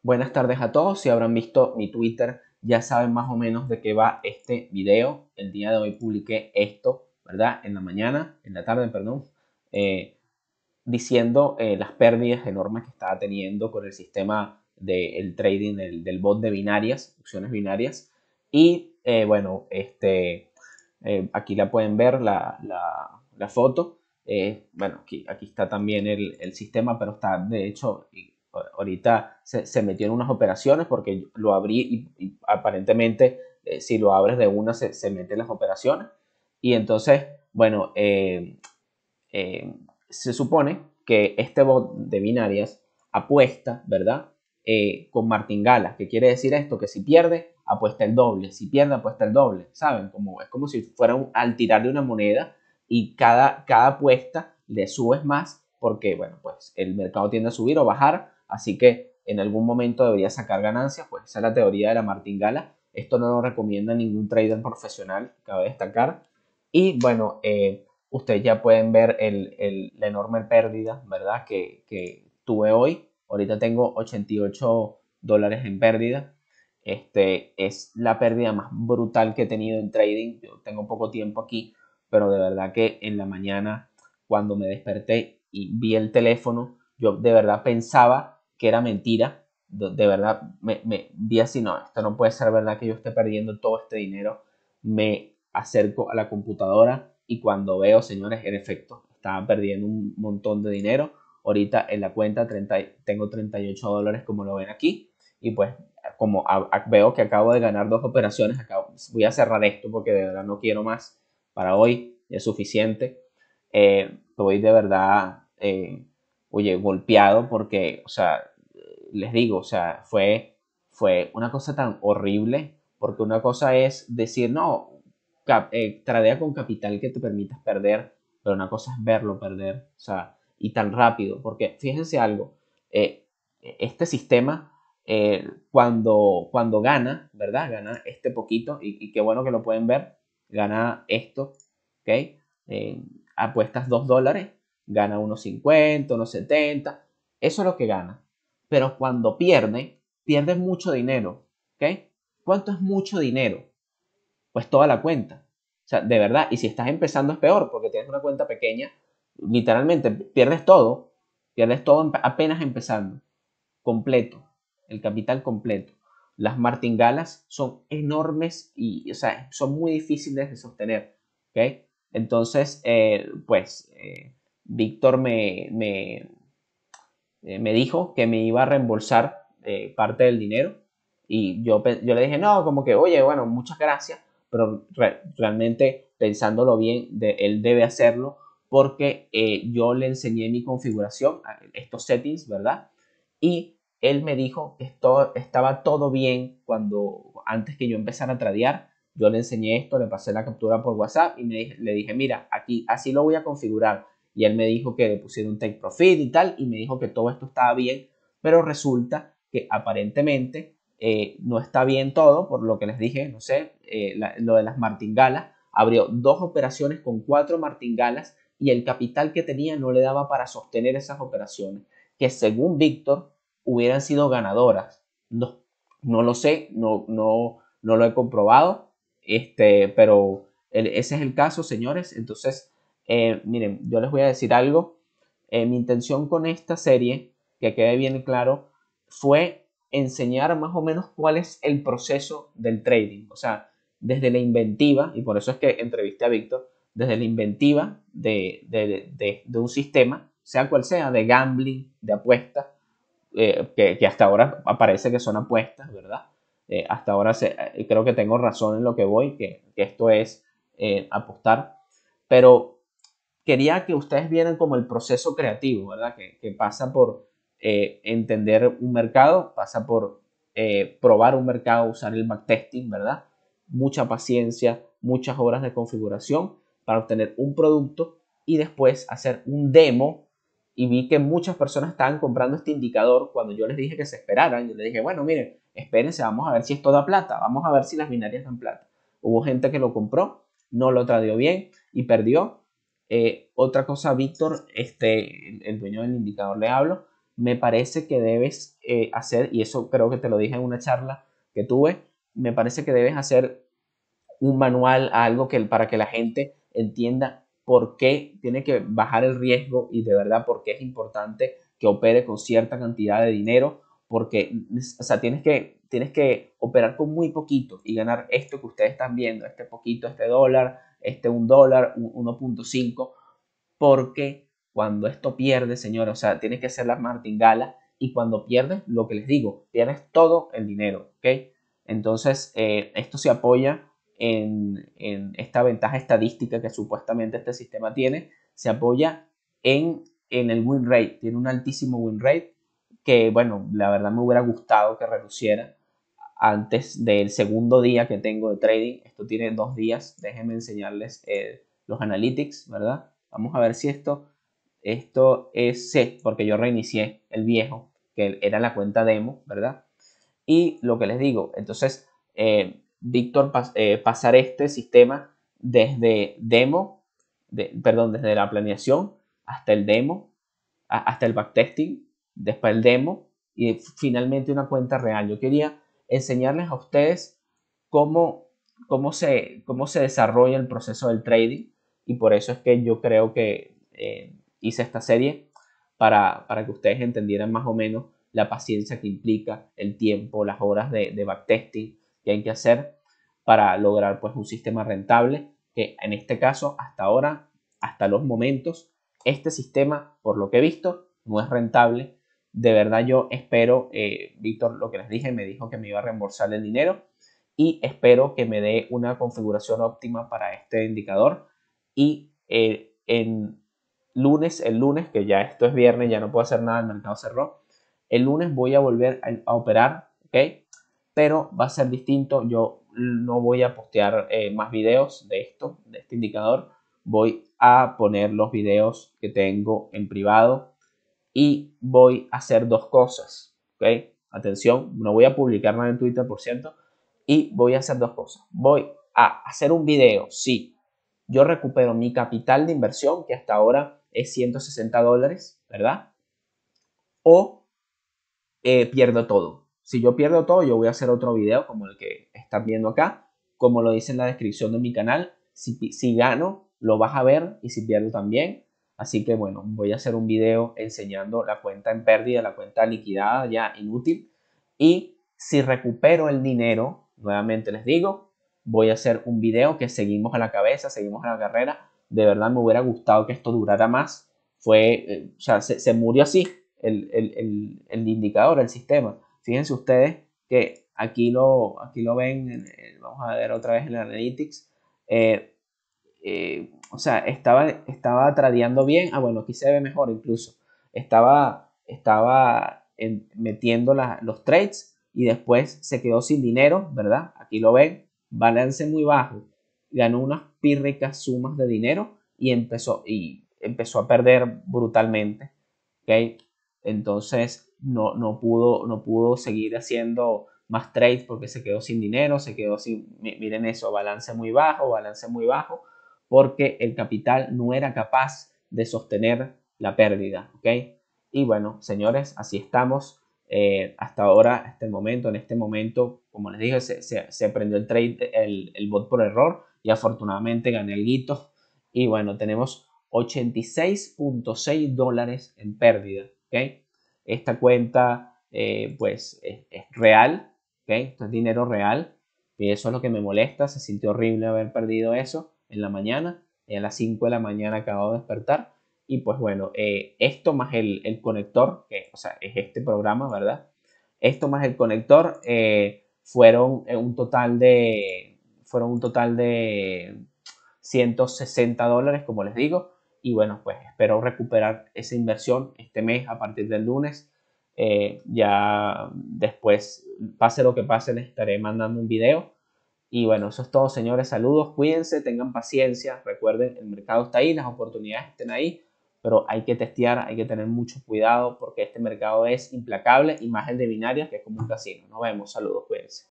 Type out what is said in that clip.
Buenas tardes a todos, si habrán visto mi Twitter ya saben más o menos de qué va este video. El día de hoy publiqué esto, ¿verdad? En la mañana, en la tarde, perdón, eh, diciendo eh, las pérdidas enormes que estaba teniendo con el sistema del trading del, bot de binarias, opciones binarias. Y eh, bueno, este, aquí la pueden ver la, la, la foto. bueno, aquí, aquí está también el, el, sistema, pero está de hecho ahorita se, se, metió en unas operaciones porque lo abrí y, aparentemente eh, si lo abres de una se, meten las operaciones. Y entonces, bueno, eh, eh, se supone que este bot de binarias apuesta, ¿verdad? con martingala, que quiere decir esto, que si pierde, apuesta el doble, si pierde, apuesta el doble, ¿saben? Como, es como si fuera al tirar de una moneda y cada, cada apuesta le subes más porque, bueno, pues el mercado tiende a subir o bajar Así que en algún momento debería sacar ganancias, pues esa es la teoría de la martingala. Esto no lo recomienda ningún trader profesional, cabe destacar. Y bueno, eh, ustedes ya pueden ver el, la enorme pérdida, ¿verdad? Que, tuve hoy. Ahorita tengo 88 dólares en pérdida. Este es la pérdida más brutal que he tenido en trading. Yo tengo poco tiempo aquí, pero de verdad que en la mañana, cuando me desperté y vi el teléfono, yo de verdad pensaba que era mentira. De verdad, me, me vi así, no, esto no puede ser verdad que yo esté perdiendo todo este dinero. Me acerco a la computadora y cuando veo, señores, en efecto, estaba perdiendo un montón de dinero. Ahorita en la cuenta tengo 38 dólares como lo ven aquí. Y pues como veo que acabo de ganar dos operaciones, acabo, voy a cerrar esto porque de verdad no quiero más para hoy, es suficiente. Eh, de verdad eh, oye, golpeado porque, o sea, les digo, o sea, fue, fue una cosa tan horrible, porque una cosa es decir, no, eh, tradea con capital que te permitas perder, pero una cosa es verlo perder, o sea, y tan rápido, porque fíjense algo, eh, este sistema, eh, cuando, cuando gana, ¿verdad? Gana este poquito, y, y, qué bueno que lo pueden ver, gana esto, ¿ok? apuestas 2 dólares gana unos 50, unos 70, eso es lo que gana. Pero cuando pierde, pierde mucho dinero, ¿ok? ¿Cuánto es mucho dinero? Pues toda la cuenta. O sea, de verdad, y si estás empezando es peor porque tienes una cuenta pequeña, literalmente pierdes todo, pierdes todo apenas empezando, completo, el capital completo. Las martingalas son enormes y, o sea, son muy difíciles de sostener, ¿ok? Entonces, eh, pues, eh, Víctor me, eh, me, dijo que me iba a reembolsar eh, parte del dinero. Y yo, yo le dije, no, como que, oye, bueno, muchas gracias, pero realmente pensándolo bien, él debe hacerlo porque eh, yo le enseñé mi configuración, estos settings, ¿verdad? Y él me dijo que estaba todo bien cuando antes que yo empezara a tradear. Yo le enseñé esto, le pasé la captura por WhatsApp y le dije, mira, aquí así lo voy a configurar y él me dijo que le pusieron un take profit y tal, y me dijo que todo esto estaba bien, pero resulta que aparentemente eh, no está bien todo, por lo que les dije, no sé, eh, lo de las martingalas, abrió dos operaciones con cuatro martingalas y el capital que tenía no le daba para sostener esas operaciones, que según Víctor hubieran sido ganadoras. No, no lo sé, no, no, no lo he comprobado, este, pero ese es el caso, señores, entonces eh, miren, yo les voy a decir algo. Eh, mi intención con esta serie, que quede bien claro, fue enseñar más o menos cuál es el proceso del trading. O sea, desde la inventiva, y por eso es que entrevisté a Víctor, desde la inventiva de, de, de, un sistema, sea cual sea, de gambling, de apuestas, eh, que, que, hasta ahora parece que son apuestas, ¿verdad? hasta ahora creo que tengo razón en lo que voy, que, que esto es apostar, pero quería que ustedes vieran como el proceso creativo, ¿verdad? Que, pasa por eh, entender un mercado, pasa por eh, probar un mercado, usar el backtesting, ¿verdad? Mucha paciencia, muchas horas de configuración para obtener un producto y después hacer un demo. Y vi que muchas personas estaban comprando este indicador cuando yo les dije que se esperaran. Yo les dije, bueno, miren, espérense, vamos a ver si es toda plata, vamos a ver si las binarias dan plata. Hubo gente que lo compró, no lo tradió bien y perdió. Eh, otra cosa, Víctor, este, el, dueño del indicador le hablo, me parece que debes eh, hacer, y eso creo que te lo dije en una charla que tuve, me parece que debes hacer un manual, algo que, para que la gente entienda por qué tiene que bajar el riesgo y de verdad por qué es importante que opere con cierta cantidad de dinero, porque o sea, tienes, que, tienes que operar con muy poquito y ganar esto que ustedes están viendo, este poquito, este dólar, este, un dólar, 1.5, porque cuando esto pierde, señor, o sea, tienes que hacer la martingala y cuando pierdes, lo que les digo, pierdes todo el dinero, ¿ok? Entonces, eh, esto se apoya en, en, esta ventaja estadística que supuestamente este sistema tiene, se apoya en, en el win rate, tiene un altísimo win rate que, bueno, la verdad me hubiera gustado que reduciera antes del segundo día que tengo de trading. Esto tiene dos días. Déjenme enseñarles eh, los analytics, ¿verdad? Vamos a ver si esto, esto es C, porque yo reinicié el viejo, que era la cuenta demo, ¿verdad? Y lo que les digo, entonces, eh, Víctor, eh, pasar este sistema desde demo, de, perdón, desde la planeación hasta el demo, hasta el backtesting, después el demo y finalmente una cuenta real. Yo quería enseñarles a ustedes cómo, cómo, se, cómo se desarrolla el proceso del trading y por eso es que yo creo que eh, hice esta serie para, que ustedes entendieran más o menos la paciencia que implica, el tiempo, las horas de, de backtesting que hay que hacer para lograr pues, un sistema rentable que en este caso hasta ahora, hasta los momentos, este sistema, por lo que he visto, no es rentable de verdad yo espero, eh, Víctor, lo que les dije, me dijo que me iba a reembolsar el dinero y espero que me dé una configuración óptima para este indicador. Y eh, en lunes, el lunes, que ya esto es viernes, ya no puedo hacer nada, el mercado cerró. El lunes voy a volver a, operar, ¿ok? Pero va a ser distinto. Yo no voy a postear eh, más videos de esto, de este indicador. Voy a poner los videos que tengo en privado y voy a hacer dos cosas. ¿Ok? Atención, no voy a publicar nada en Twitter, por cierto. Y voy a hacer dos cosas. Voy a hacer un video, si Yo recupero mi capital de inversión, que hasta ahora es 160 dólares, ¿verdad? O eh, pierdo todo. Si yo pierdo todo, yo voy a hacer otro video como el que están viendo acá, como lo dice en la descripción de mi canal. Si, si gano, lo vas a ver y si pierdo también Así que bueno, voy a hacer un video enseñando la cuenta en pérdida, la cuenta liquidada ya inútil. Y si recupero el dinero, nuevamente les digo, voy a hacer un video que seguimos a la cabeza, seguimos a la carrera. De verdad me hubiera gustado que esto durara más. Fue, eh, o sea, se, murió así el, indicador, el sistema. Fíjense ustedes que aquí lo, aquí lo ven, eh, vamos a ver otra vez el Analytics. Eh, eh, o sea, estaba, estaba tradeando bien, ah, bueno, aquí se ve mejor incluso, estaba, estaba metiendo los trades y después se quedó sin dinero, ¿verdad? Aquí lo ven, balance muy bajo, ganó unas pírricas sumas de dinero y empezó, y empezó a perder brutalmente, Entonces no, no, pudo, no pudo seguir haciendo más trades porque se quedó sin dinero, se quedó sin, miren eso, balance muy bajo, balance muy bajo, porque el capital no era capaz de sostener la pérdida. ¿ok? Y bueno, señores, así estamos. Eh, hasta ahora, hasta el momento, en este momento, como les dije, se, se, prendió el trade, el, el, bot por error y afortunadamente gané el guito. Y bueno, tenemos 86.6 dólares en pérdida. ¿ok? Esta cuenta, eh, pues, es, real. ¿ok? Esto es dinero real. Y eso es lo que me molesta. Se sintió horrible haber perdido eso en la mañana, eh, a las 5 de la mañana acabo de despertar. Y pues bueno, eh, esto más el, conector, que o sea, es este programa, ¿verdad? Esto más el conector eh, fueron un total de. Fueron un total de 160 dólares, como les digo. Y bueno, pues espero recuperar esa inversión este mes a partir del lunes. ya después, pase lo que pase, les estaré mandando un video y bueno, eso es todo, señores. Saludos, cuídense, tengan paciencia. Recuerden, el mercado está ahí, las oportunidades están ahí, pero hay que testear, hay que tener mucho cuidado porque este mercado es implacable y más el de binarias, que es como un casino. Nos vemos, saludos, cuídense.